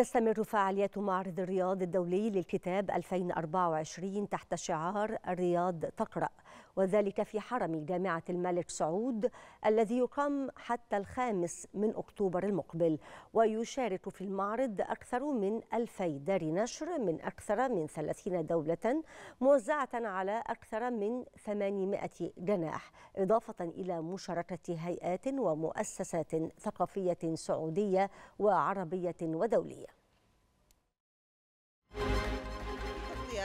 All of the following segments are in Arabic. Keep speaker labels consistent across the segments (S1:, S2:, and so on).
S1: تستمر فعاليات معرض الرياض الدولي للكتاب 2024 تحت شعار الرياض تقرأ وذلك في حرم جامعة الملك سعود الذي يقام حتى الخامس من أكتوبر المقبل ويشارك في المعرض أكثر من ألفي دار نشر من أكثر من 30 دولة موزعة على أكثر من 800 جناح إضافة إلى مشاركة هيئات ومؤسسات ثقافية سعودية وعربية ودولية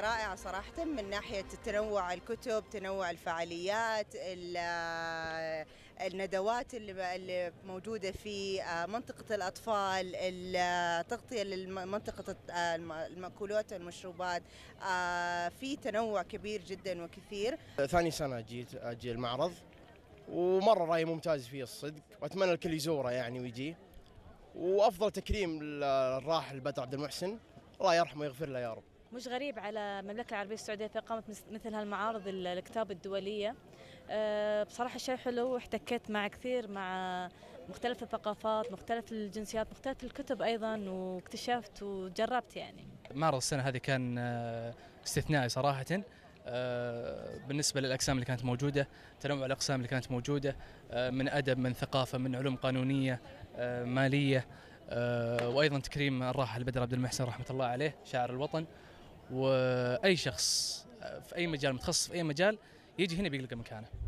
S2: رائعة صراحة من ناحية تنوع الكتب تنوع الفعاليات الندوات اللي موجودة في آه، منطقة الأطفال التغطية لمنطقة آه، المأكولات والمشروبات آه، في تنوع كبير جدا وكثير
S3: ثاني سنة جيت أجي المعرض ومرة رأي ممتاز فيه الصدق وأتمنى الكل يزوره يعني ويجي وأفضل تكريم للراحل بدر عبد المحسن الله يرحمه ويغفر له يا رب
S4: مش غريب على المملكة العربية السعودية في إقامة مثل هالمعارض الكتاب الدولية أه، بصراحة شيء حلو واحتكيت مع كثير مع مختلف الثقافات مختلف الجنسيات مختلف الكتب أيضا واكتشفت وجربت يعني
S5: معرض السنة هذه كان أه، استثنائي صراحة أه، بالنسبة للأقسام اللي كانت موجودة تنوع الأقسام اللي كانت موجودة من أدب من ثقافة من علوم قانونية مالية وايضا تكريم الراحل بدر عبد المحسن رحمه الله عليه شاعر الوطن واي شخص في اي مجال متخصص في اي مجال يجي هنا بيلقى مكانه